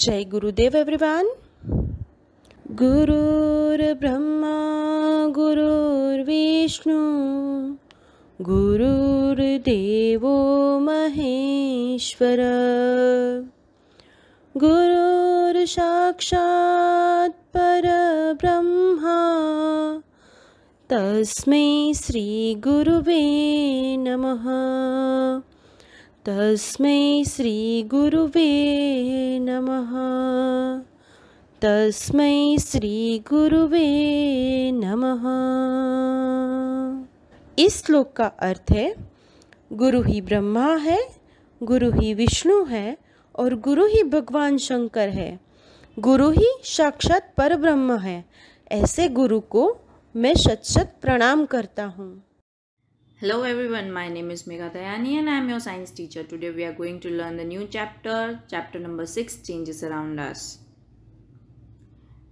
जय गुरुदेव एवरीवन गुरुर्ब्रह्मा गुरुर्विष्णु गुरुर्देव महेश्वर गुरुर्साक्षात् परब्रह्मा तस्मै श्रीगुरुवे नमः तस्मै नम नमः तस्मै गुरुवे नमः इस श्लोक का अर्थ है गुरु ही ब्रह्मा है गुरु ही विष्णु है और गुरु ही भगवान शंकर है गुरु ही साक्षात पर ब्रह्म है ऐसे गुरु को मैं सत शत प्रणाम करता हूँ Hello everyone, my name is Megha Dayani and I am your science teacher. Today we are going to learn the new chapter, chapter number 6, Changes Around Us.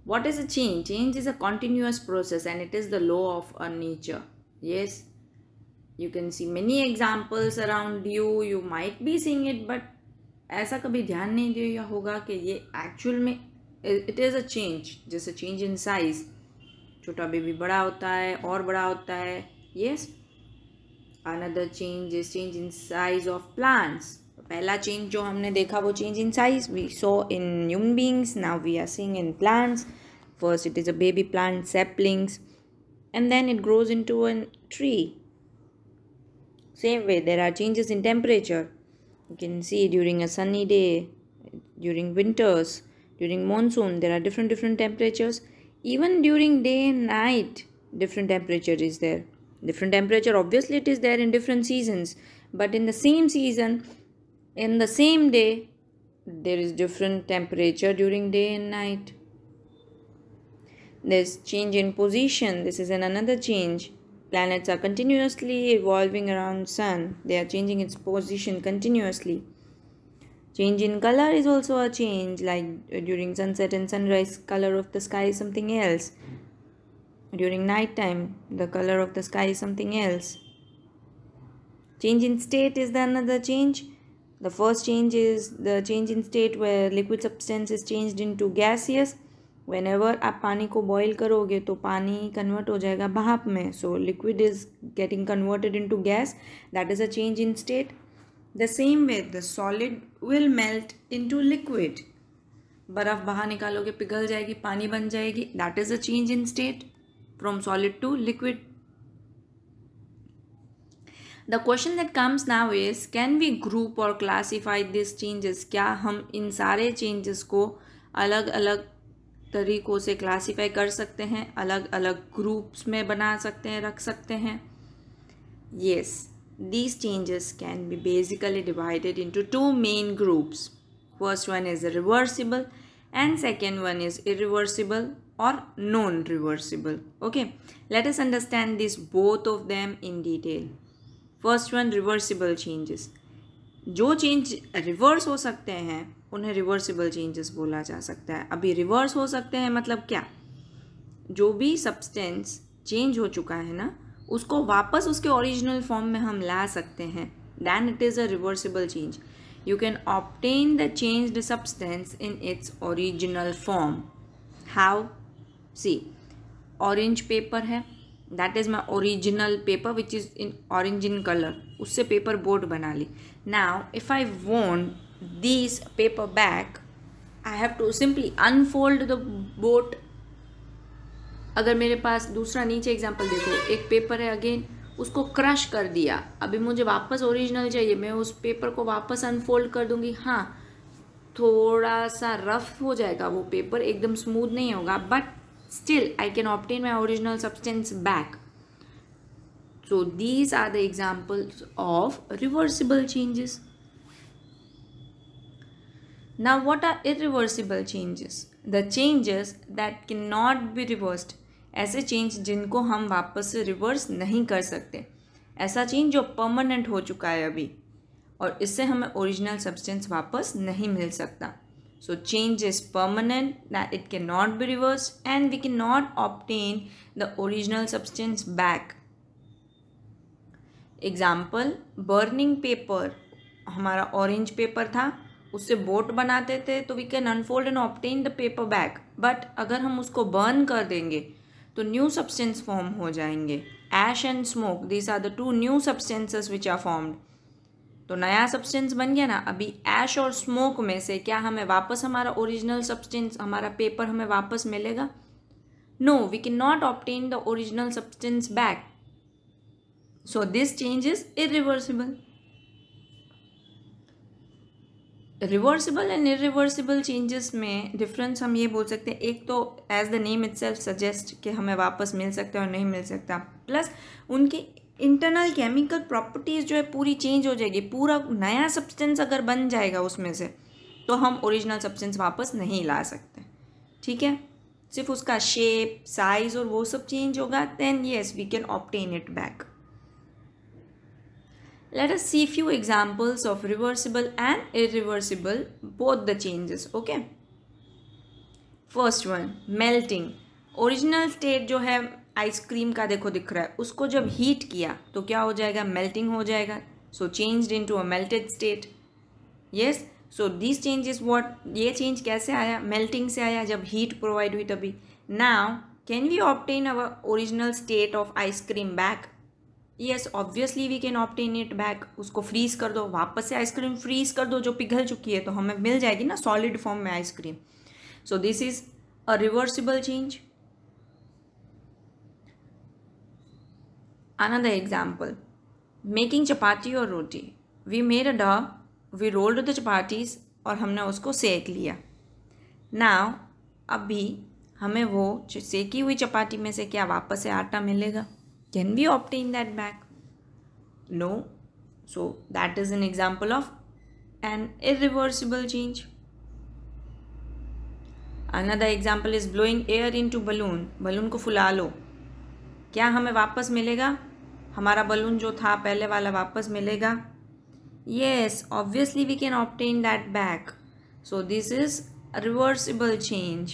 What is a change? Change is a continuous process and it is the law of our nature. Yes, you can see many examples around you, you might be seeing it but ऐसा कभी ध्यान नहीं दिया होगा कि ये actual में it is a change. Change जैसे change in size, छोटा बेबी बड़ा होता है और बड़ा होता है yes? another change is change in size of plants पहला change जो हमने देखा वो change in size we saw in human beings now we are seeing in plants first it is a baby plant saplings and then it grows into a tree same way there are changes in temperature you can see during a sunny day during winters during monsoon there are different different temperatures even during day and night different temperature is there different temperature obviously it is there in different seasons but in the same season in the same day there is different temperature during day and night This change in position this is another change planets are continuously evolving around sun they are changing its position continuously change in color is also a change like during sunset and sunrise color of the sky is something else during night time, the color of the sky is something else. Change in state is the another change. The first change is the change in state where liquid substance is changed into gaseous. Whenever you boil water, the water convert into So liquid is getting converted into gas. That is a change in state. The same way, the solid will melt into liquid. If you pigal the water, the water That is a change in state. from solid to liquid the question that comes now is can we group or classify these changes kya hum in sare changes ko alag alag तरीक़ों से classify कर सकते हैं अलग अलग groups में बना सकते हैं रख सकते हैं yes these changes can be basically divided into two main groups first one is reversible and second one is irreversible or non-reversible okay let us understand this both of them in detail first one reversible changes जो change reverse हो सकते हैं उन्हें reversible changes बोला जा सकता है अभी रिवर्स हो सकते हैं मतलब क्या जो भी सब्सटेंस चेंज हो चुका है ना उसको वापस उसके ओरिजिनल फॉर्म में हम ला सकते हैं then it is a reversible change you can obtain the changed substance in its original form how see orange paper है that is my original paper which is in orange in colour उससे paper boat बना ली now if I want this paper back I have to simply unfold the boat अगर मेरे पास दूसरा नीचे example देखो एक पेपर है अगेन उसको क्रश कर दिया अभी मुझे वापस ओरिजिनल चाहिए मैं उस पेपर को वापस अनफोल्ड कर दूंगी हाँ थोड़ा सा रफ हो जाएगा वो पेपर एकदम स्मूथ नहीं होगा but still I can obtain my original substance back. So these are the examples of reversible changes. Now what are irreversible changes? The changes that cannot be reversed. ऐसे change जिनको हम वापस से reverse नहीं कर सकते ऐसा चेंज जो परमानेंट हो चुका है अभी और इससे हमें ओरिजिनल सब्सटेंस वापस नहीं मिल सकता So change is permanent that it cannot be reversed and we cannot obtain the original substance back. Example burning paper हमारा ऑरेंज पेपर था उससे बोट बनाते थे तो we can unfold and obtain the paper back but अगर हम उसको burn कर देंगे तो न्यू सब्सटेंस फॉर्म हो जाएंगे ash and smoke this are the two new substances which are formed तो नया सब्सटेंस बन गया ना अभी ऐश और स्मोक में से क्या हमें वापस हमारा ओरिजिनल सब्सटेंस हमारा पेपर हमें वापस मिलेगा no we can not obtain the original substance back so this change is irreversible reversible and irreversible changes में डिफरेंस हम ये बोल सकते हैं एक तो as the name itself suggest कि हमें वापस मिल सकता है और नहीं मिल सकता प्लस उनके इंटरनल केमिकल प्रॉपर्टीज़ जो है पूरी चेंज हो जाएगी पूरा नया सब्सटेंस अगर बन जाएगा उसमें से तो हम ओरिजिनल सब्सटेंस वापस नहीं ला सकते ठीक है सिर्फ उसका शेप साइज और वो सब चेंज होगा then yes we can obtain it back let us see few examples of reversible and irreversible both the changes okay first one melting original state जो है आइसक्रीम का देखो दिख रहा है उसको जब हीट किया तो क्या हो जाएगा मेल्टिंग हो जाएगा so change into a melted state yes so this change is what ये चेंज कैसे आया मेल्टिंग से आया जब हीट प्रोवाइड हुई तभी now can we obtain our original state of ice cream back yes obviously we can obtain it back उसको फ्रीज कर दो वापस से आइसक्रीम फ्रीज कर दो जो पिघल चुकी है तो हमें मिल जाएगी ना सॉलिड फॉर्म में ice cream so this is a reversible change Another example making chapati or roti. We made a dough, we rolled the chapatis और हमने उसको सेक लिया नाव अभी हमें वो सेकी हुई चपाती में से क्या वापस से आटा मिलेगा can be obtain that back no so that is an example of an irreversible change another example is blowing air into balloon balloon को फुला लो क्या हमें वापस मिलेगा हमारा बलून जो था पहले वाला वापस मिलेगा yes obviously we can obtain that back so this is reversible change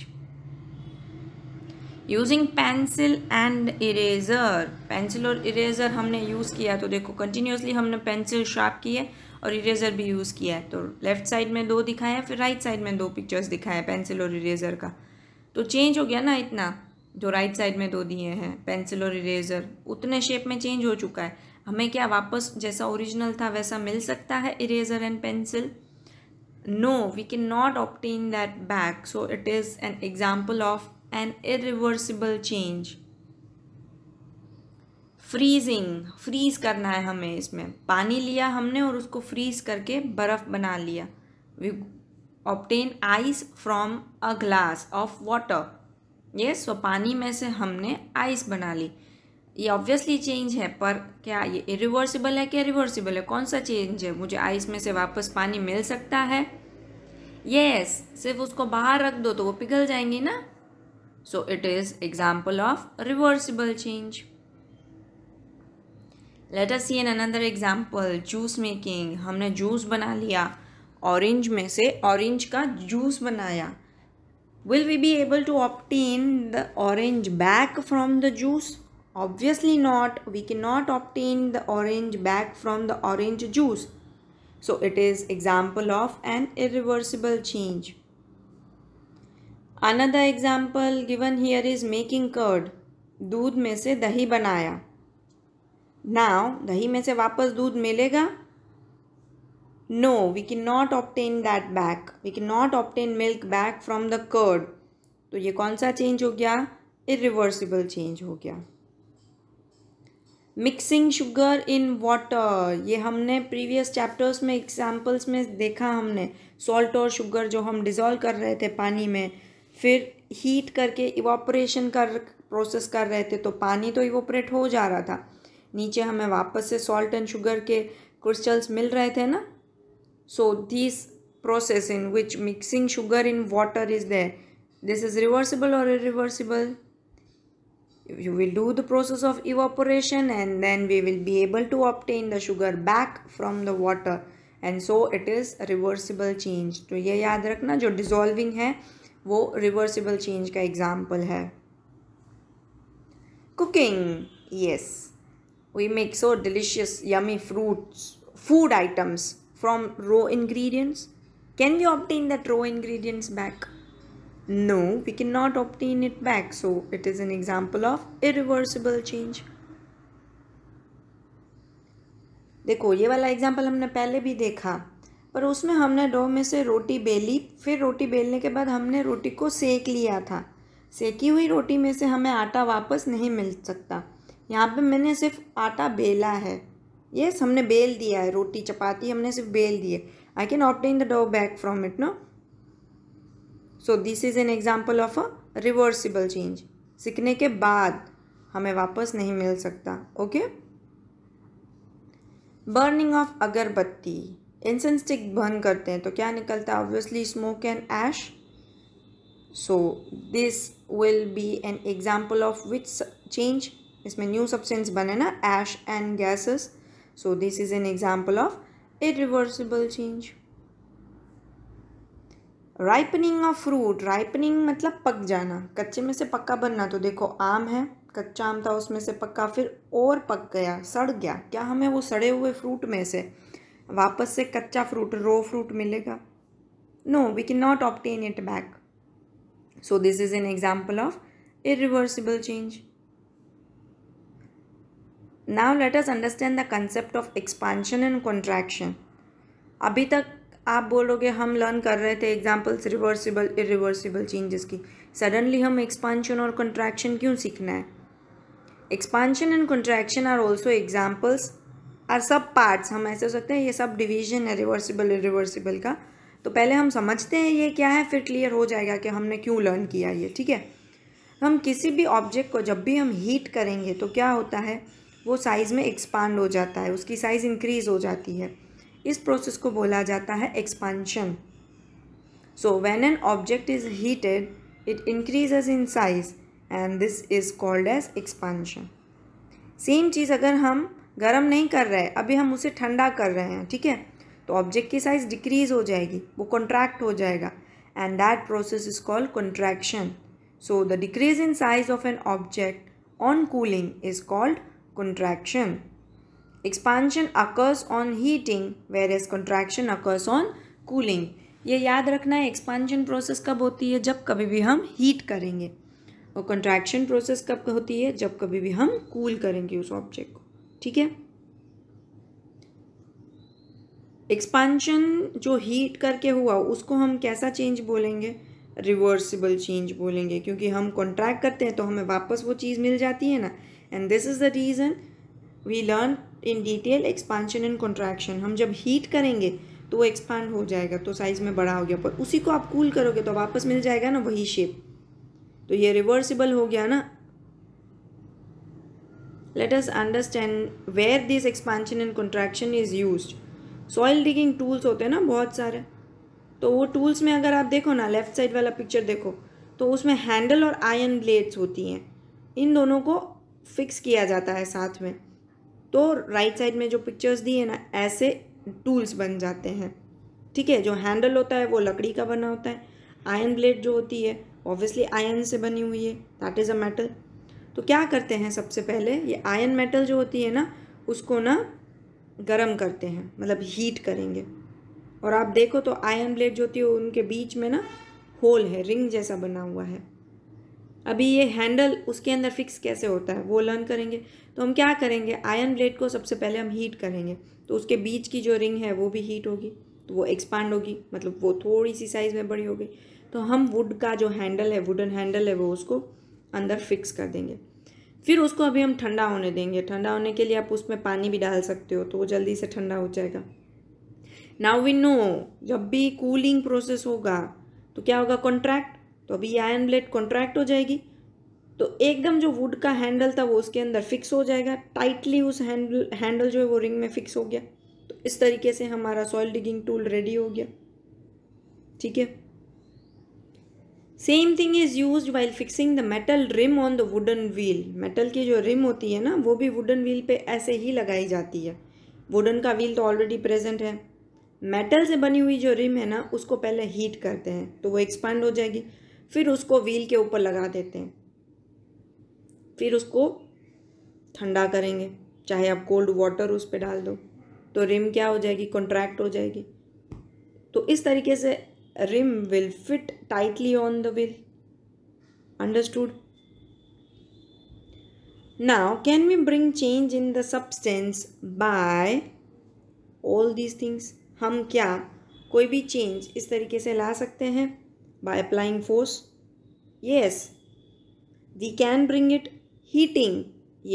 using pencil and eraser pencil और इरेज़र हमने यूज़ किया तो देखो कंटिन्यूसली हमने पेंसिल शार्प की है और इरेज़र भी यूज़ किया है तो लेफ्ट साइड में दो हैं फिर राइट right साइड में दो पिक्चर्स हैं पेंसिल और इरेज़र का तो चेंज हो गया ना इतना जो राइट साइड में दो दिए हैं पेंसिल और इरेजर उतने शेप में चेंज हो चुका है हमें क्या वापस जैसा ओरिजिनल था वैसा मिल सकता है eraser and pencil no we can not obtain that back so it is an example of an irreversible change freezing freeze करना है हमें इसमें पानी लिया हमने और उसको फ्रीज करके बर्फ़ बना लिया we obtain ice from a glass of water ये सो पानी में से हमने आइस बना ली ये ऑब्वियसली चेंज है पर क्या ये रिवर्सिबल है क्या रिवर्सिबल है कौन सा चेंज है मुझे आइस में से वापस पानी मिल सकता है येस yes, सिर्फ उसको बाहर रख दो तो वो पिघल जाएंगी ना so it is example of reversible change let us see an another example juice making हमने जूस बना लिया ऑरेंज में से ऑरेंज का जूस बनाया Will we be able to obtain the orange back from the juice? Obviously not. We cannot obtain the orange back from the orange juice. So it is example of an irreversible change. Another example given here is making curd. se dahi banaya. Now dahi mein se वापस दूध milega. No, we cannot obtain that back. We cannot obtain milk back from the curd. तो ये कौन सा change हो गया irreversible change हो गया मिक्सिंग शुगर इन वाटर ये हमने प्रीवियस चैप्टर्स में एग्जाम्पल्स में देखा हमने सॉल्ट और शुगर जो हम डिज़ोल्व कर रहे थे पानी में फिर हीट करके इवापोरेशन कर, प्रोसेस कर रहे थे तो पानी तो इवोपरेट हो जा रहा था नीचे हमें वापस से सॉल्ट एंड शुगर के क्रिस्टल्स मिल रहे थे ना so this process in which mixing sugar in water is there this is reversible or irreversible you will do the process of evaporation and then we will be able to obtain the sugar back from the water and so it is a reversible change to ye yaad rakhna jo dissolving hai wo reversible change ka example hai cooking yes we make so delicious yummy fruits food items from raw ingredients? Can we obtain that raw ingredients back? No, we cannot obtain it back. So it is an example of irreversible change. देखो ये वाला example हमने पहले भी देखा पर उसमें हमने डो में से रोटी बेली फिर रोटी बेलने के बाद हमने रोटी को सेक लिया था सेकी हुई रोटी में से हमें आटा वापस नहीं मिल सकता यहाँ पे मैंने सिर्फ आटा बेला है yes, हमने बेल दिया है रोटी चपाती हमने सिर्फ बेल दी है I can in the dough back from it no so this is an example of a reversible change सीखने के बाद हमें वापस नहीं मिल सकता ओके बर्निंग ऑफ अगरबत्ती इंसेंस स्टिक बर्न करते हैं तो क्या निकलता है obviously smoke and ash so this will be an example of which change इसमें न्यू सब्सटेंस बने ना ash and gases So this is an example of irreversible change. Ripening of fruit ripening मतलब पक जाना कच्चे में से पक्का बनना तो देखो आम है कच्चा आम था उसमें से पक्का फिर और पक गया सड़ गया क्या हमें वो सड़े हुए फ्रूट में से वापस से कच्चा फ्रूट रो फ्रूट मिलेगा no we can not obtain it back so this is an example of irreversible change now let us understand the concept of expansion and contraction अभी तक आप बोलोगे हम लर्न कर रहे थे एग्जाम्पल्स रिवर्सिबल इरिवर्सिबल चेंजेस की सडनली हम एक्सपांशन और कॉन्ट्रैक्शन क्यों सीखना है expansion and contraction are also examples are sub parts हम ऐसे हो सकते हैं ये सब डिवीजन है रिवर्सिबल इरिवर्सिबल का तो पहले हम समझते हैं ये क्या है फिर क्लियर हो जाएगा कि हमने क्यों लर्न किया ये ठीक है हम किसी भी ऑब्जेक्ट को जब भी हम हीट करेंगे तो क्या होता है वो साइज़ में एक्सपांड हो जाता है उसकी साइज़ इंक्रीज़ हो जाती है इस प्रोसेस को बोला जाता है expansion so when an object is heated it increases in size and this is called as expansion same चीज़ अगर हम गर्म नहीं कर रहे अभी हम उसे ठंडा कर रहे हैं ठीक है तो ऑब्जेक्ट की साइज़ डिक्रीज हो जाएगी वो कॉन्ट्रैक्ट हो जाएगा and that process is called contraction so the decrease in size of an object on cooling is called contraction. Expansion occurs on heating whereas contraction occurs on cooling. ये याद रखना है expansion process कब होती है जब कभी भी हम हीट करेंगे और कंट्रैक्शन प्रोसेस कब होती है जब कभी भी हम कूल करेंगे उस ऑब्जेक्ट को ठीक है एक्सपांशन जो हीट करके हुआ उसको हम कैसा चेंज बोलेंगे रिवर्सिबल चेंज बोलेंगे क्योंकि हम कॉन्ट्रैक्ट करते हैं तो हमें वापस वो चीज़ मिल जाती है ना and this is the reason we learn in detail expansion and contraction हम जब हीट करेंगे तो वो एक्सपांड हो जाएगा तो साइज़ में बड़ा हो गया पर उसी को आप कूल करोगे तो वापस मिल जाएगा ना वही शेप तो ये रिवर्सिबल हो गया ना let us understand where this expansion and contraction is use soil digging tools होते हैं ना बहुत सारे तो वो टूल्स में अगर आप देखो ना लेफ्ट साइड वाला पिक्चर देखो तो उसमें हैंडल और आयन ब्लेड्स होती हैं इन दोनों को फिक्स किया जाता है साथ में तो राइट साइड में जो पिक्चर्स दी है ना ऐसे टूल्स बन जाते हैं ठीक है जो हैंडल होता है वो लकड़ी का बना होता है आयन ब्लेड जो होती है ऑब्वियसली आयन से बनी हुई है दैट इज़ अ मेटल तो क्या करते हैं सबसे पहले ये आयन मेटल जो होती है ना उसको ना गर्म करते हैं मतलब हीट करेंगे और आप देखो तो आयन ब्लेड जो होती है उनके बीच में ना होल है रिंग जैसा बना हुआ है अभी ये हैंडल उसके अंदर फिक्स कैसे होता है वो लर्न करेंगे तो हम क्या करेंगे आयरन ब्लेड को सबसे पहले हम हीट करेंगे तो उसके बीच की जो रिंग है वो भी हीट होगी तो वो एक्सपांड होगी मतलब वो थोड़ी सी साइज़ में बड़ी होगी तो हम वुड का जो हैंडल है वुडन हैंडल है वो उसको अंदर फिक्स कर देंगे फिर उसको अभी हम ठंडा होने देंगे ठंडा होने के लिए आप उसमें पानी भी डाल सकते हो तो वो जल्दी से ठंडा हो जाएगा नाउ वी नो जब भी कूलिंग प्रोसेस होगा तो क्या होगा कॉन्ट्रैक्ट तो अभी ये आयन ब्लेड कॉन्ट्रैक्ट हो जाएगी तो एकदम जो वुड का हैंडल था वो उसके अंदर फिक्स हो जाएगा टाइटली उस हैंडल हैंडल जो है वो रिंग में फिक्स हो गया तो इस तरीके से हमारा सॉइल डिगिंग टूल रेडी हो गया ठीक है same thing is use while fixing the metal rim on the wooden wheel metal की जो रिम होती है ना वो भी वुडन व्हील पे ऐसे ही लगाई जाती है वुडन का व्हील तो ऑलरेडी प्रेजेंट है मेटल से बनी हुई जो रिम है ना उसको पहले हीट करते हैं तो वो एक्सपांड हो जाएगी फिर उसको व्हील के ऊपर लगा देते हैं फिर उसको ठंडा करेंगे चाहे आप कोल्ड वाटर उस पर डाल दो तो रिम क्या हो जाएगी कॉन्ट्रैक्ट हो जाएगी तो इस तरीके से rim will fit tightly on the wheel understood now can we bring change in the substance by all these things हम क्या कोई भी चेंज इस तरीके से ला सकते हैं by applying force? Yes. we can bring it heating.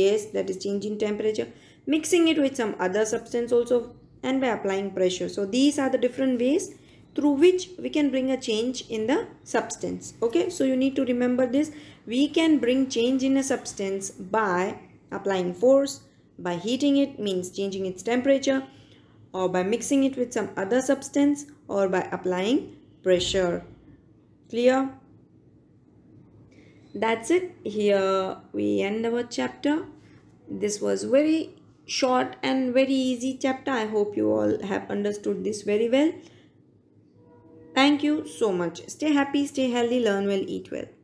Yes, that is change in temperature. Mixing it with some other substance also and by applying pressure. So these are the different ways through which we can bring a change in the substance. Okay, so you need to remember this. We can bring change in a substance by applying force, by heating it means changing its temperature or by mixing it with some other substance or by applying pressure. Clear? That's it. Here we end our chapter. This was very short and very easy chapter. I hope you all have understood this very well. Thank you so much. Stay happy, stay healthy, learn well, eat well.